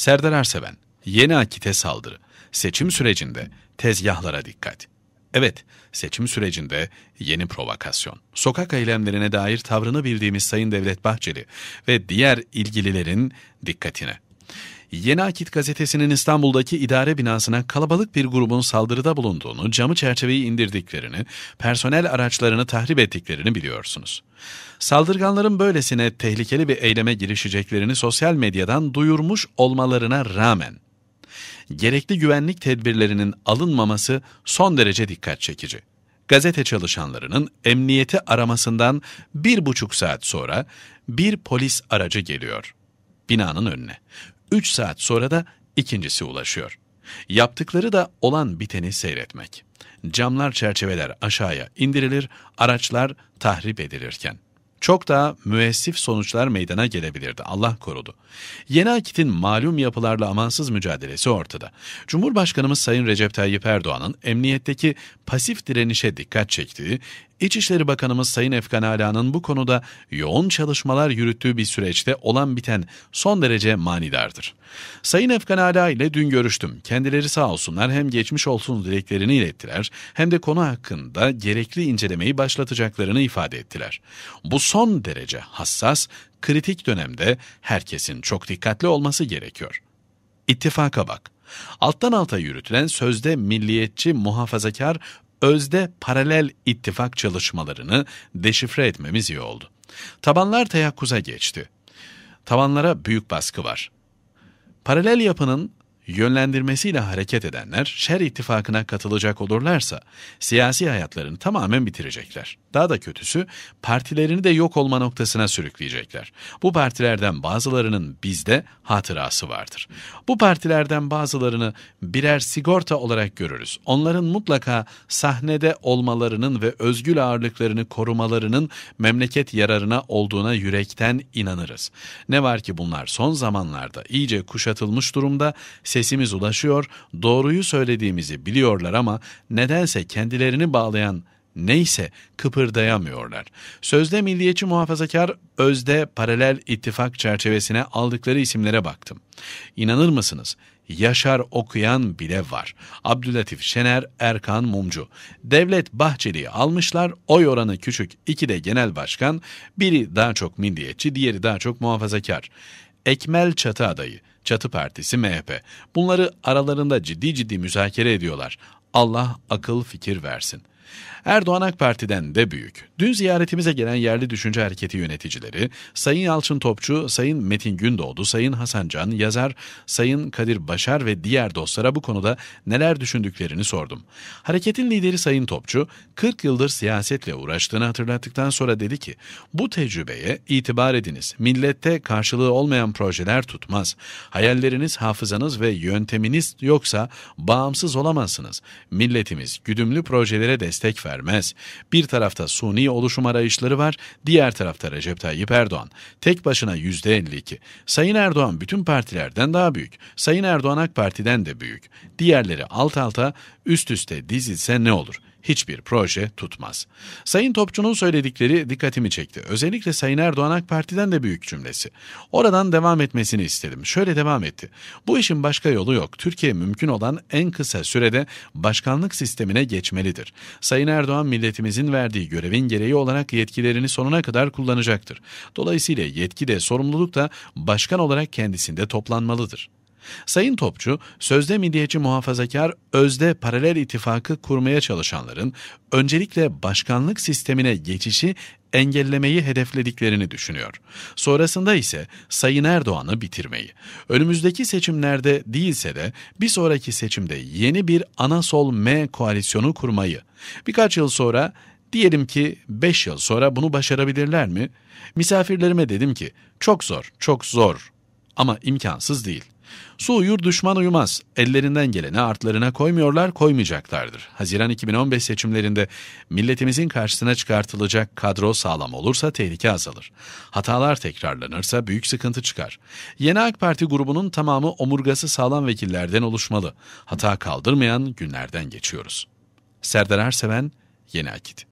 Serdar Arseven, yeni akite saldırı, seçim sürecinde tezgahlara dikkat. Evet, seçim sürecinde yeni provokasyon. Sokak eylemlerine dair tavrını bildiğimiz Sayın Devlet Bahçeli ve diğer ilgililerin dikkatine. Yeni Akit gazetesinin İstanbul'daki idare binasına kalabalık bir grubun saldırıda bulunduğunu, camı çerçeveyi indirdiklerini, personel araçlarını tahrip ettiklerini biliyorsunuz. Saldırganların böylesine tehlikeli bir eyleme girişeceklerini sosyal medyadan duyurmuş olmalarına rağmen gerekli güvenlik tedbirlerinin alınmaması son derece dikkat çekici gazete çalışanlarının emniyeti aramasından bir buçuk saat sonra bir polis aracı geliyor binanın önüne. 3 saat sonra da ikincisi ulaşıyor. Yaptıkları da olan biteni seyretmek. Camlar çerçeveler aşağıya indirilir, araçlar tahrip edilirken. Çok daha müessif sonuçlar meydana gelebilirdi. Allah korudu. Yeni akitin malum yapılarla amansız mücadelesi ortada. Cumhurbaşkanımız Sayın Recep Tayyip Erdoğan'ın emniyetteki pasif direnişe dikkat çektiği, İçişleri Bakanımız Sayın Efkan Ala'nın bu konuda yoğun çalışmalar yürüttüğü bir süreçte olan biten son derece manidardır. Sayın Efkan Ala ile dün görüştüm. Kendileri sağ olsunlar hem geçmiş olsun dileklerini ilettiler hem de konu hakkında gerekli incelemeyi başlatacaklarını ifade ettiler. Bu son derece hassas, kritik dönemde herkesin çok dikkatli olması gerekiyor. İttifaka bak. Alttan alta yürütülen sözde milliyetçi, muhafazakar, özde paralel ittifak çalışmalarını deşifre etmemiz iyi oldu. Tabanlar teyakkuza geçti. Tabanlara büyük baskı var. Paralel yapının yönlendirmesiyle hareket edenler şer ittifakına katılacak olurlarsa siyasi hayatlarını tamamen bitirecekler. Daha da kötüsü partilerini de yok olma noktasına sürükleyecekler. Bu partilerden bazılarının bizde hatırası vardır. Bu partilerden bazılarını birer sigorta olarak görürüz. Onların mutlaka sahnede olmalarının ve özgül ağırlıklarını korumalarının memleket yararına olduğuna yürekten inanırız. Ne var ki bunlar son zamanlarda iyice kuşatılmış durumda, Sesimiz ulaşıyor, doğruyu söylediğimizi biliyorlar ama nedense kendilerini bağlayan neyse kıpırdayamıyorlar. Sözde milliyetçi muhafazakar, özde paralel ittifak çerçevesine aldıkları isimlere baktım. İnanır mısınız? Yaşar Okuyan bile var. Abdülatif Şener, Erkan Mumcu. Devlet Bahçeli'yi almışlar. Oy oranı küçük. İki de genel başkan. Biri daha çok milliyetçi, diğeri daha çok muhafazakar. Ekmel Çatı adayı. Çatı Partisi MHP. Bunları aralarında ciddi ciddi müzakere ediyorlar. Allah akıl fikir versin. Erdoğan AK Parti'den de büyük. Dün ziyaretimize gelen yerli düşünce hareketi yöneticileri, Sayın Yalçın Topçu, Sayın Metin Gündoğdu, Sayın Hasan Can, yazar, Sayın Kadir Başar ve diğer dostlara bu konuda neler düşündüklerini sordum. Hareketin lideri Sayın Topçu, 40 yıldır siyasetle uğraştığını hatırlattıktan sonra dedi ki, bu tecrübeye itibar ediniz. Millette karşılığı olmayan projeler tutmaz. Hayalleriniz, hafızanız ve yönteminiz yoksa bağımsız olamazsınız. Milletimiz güdümlü projelere destek destek vermez. Bir tarafta suni oluşum arayışları var, diğer tarafta Recep Tayyip Erdoğan. Tek başına %52. Sayın Erdoğan bütün partilerden daha büyük. Sayın Erdoğan AK Parti'den de büyük. Diğerleri alt alta, üst üste dizilse ne olur? hiçbir proje tutmaz. Sayın Topçu'nun söyledikleri dikkatimi çekti. Özellikle Sayın Erdoğan AK Parti'den de büyük cümlesi. Oradan devam etmesini istedim. Şöyle devam etti. Bu işin başka yolu yok. Türkiye mümkün olan en kısa sürede başkanlık sistemine geçmelidir. Sayın Erdoğan milletimizin verdiği görevin gereği olarak yetkilerini sonuna kadar kullanacaktır. Dolayısıyla yetki de sorumluluk da başkan olarak kendisinde toplanmalıdır. Sayın Topçu, sözde milliyetçi muhafazakar, özde paralel ittifakı kurmaya çalışanların öncelikle başkanlık sistemine geçişi engellemeyi hedeflediklerini düşünüyor. Sonrasında ise Sayın Erdoğan'ı bitirmeyi. Önümüzdeki seçimlerde değilse de bir sonraki seçimde yeni bir ana sol M koalisyonu kurmayı. Birkaç yıl sonra Diyelim ki 5 yıl sonra bunu başarabilirler mi? Misafirlerime dedim ki çok zor, çok zor ama imkansız değil.'' Su uyur düşman uyumaz. Ellerinden geleni artlarına koymuyorlar koymayacaklardır. Haziran 2015 seçimlerinde milletimizin karşısına çıkartılacak kadro sağlam olursa tehlike azalır. Hatalar tekrarlanırsa büyük sıkıntı çıkar. Yeni AK Parti grubunun tamamı omurgası sağlam vekillerden oluşmalı. Hata kaldırmayan günlerden geçiyoruz. Serdar Erseven, Yeni Akit